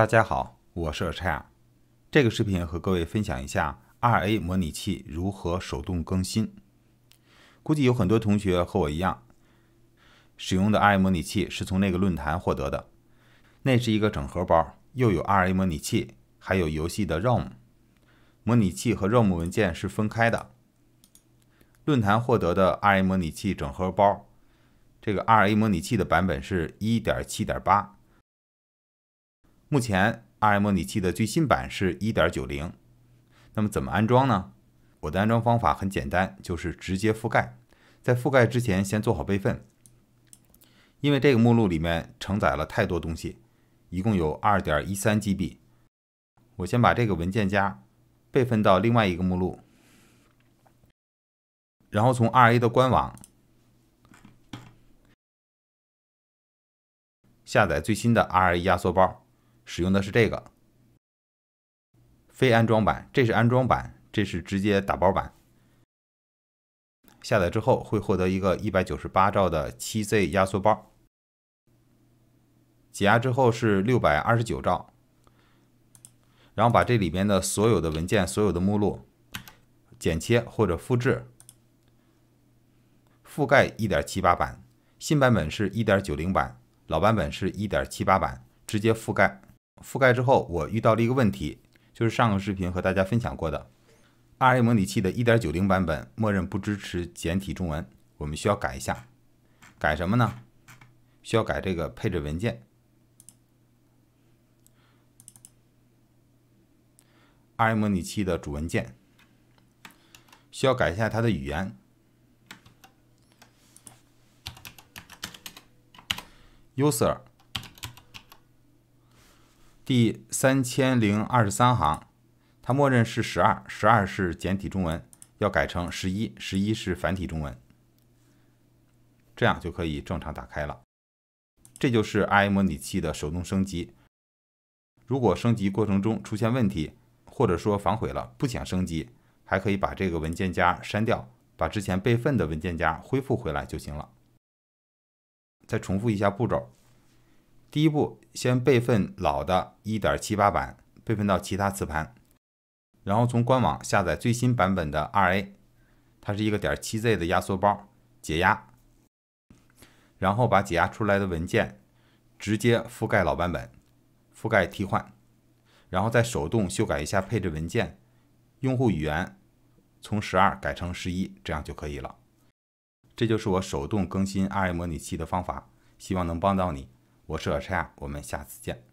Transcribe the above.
大家好，我是 chai。这个视频和各位分享一下 RA 模拟器如何手动更新。估计有很多同学和我一样，使用的 RA 模拟器是从那个论坛获得的。那是一个整合包，又有 RA 模拟器，还有游戏的 ROM。模拟器和 ROM 文件是分开的。论坛获得的 RA 模拟器整合包，这个 RA 模拟器的版本是1.7.8。目前 RA 模拟器的最新版是一点九零，那么怎么安装呢？我的安装方法很简单，就是直接覆盖。在覆盖之前，先做好备份，因为这个目录里面承载了太多东西，一共有二点一三 GB。我先把这个文件夹备份到另外一个目录，然后从 RA 的官网下载最新的 RA 压缩包。使用的是这个非安装版，这是安装版，这是直接打包版。下载之后会获得一个一百九十八兆的七 Z 压缩包，解压之后是六百二十九兆，然后把这里边的所有的文件、所有的目录剪切或者复制，覆盖一点七八版，新版本是一点九零版，老版本是一点七八版，直接覆盖。覆盖之后，我遇到了一个问题，就是上个视频和大家分享过的，RA 模拟器的一点九零版本默认不支持简体中文，我们需要改一下。改什么呢？需要改这个配置文件，RA 模拟器的主文件，需要改一下它的语言，User。第三千零二十三行，它默认是十二，十二是简体中文，要改成十一，十一是繁体中文，这样就可以正常打开了。这就是 i 模拟器的手动升级。如果升级过程中出现问题，或者说反悔了不想升级，还可以把这个文件夹删掉，把之前备份的文件夹恢复回来就行了。再重复一下步骤。第一步，先备份老的1.78版，备份到其他磁盘，然后从官网下载最新版本的 RA，它是一个 .7z 的压缩包，解压，然后把解压出来的文件直接覆盖老版本，覆盖替换，然后再手动修改一下配置文件，用户语言从十二改成十一，这样就可以了。这就是我手动更新 RA 模拟器的方法，希望能帮到你。我是小差我们下次见。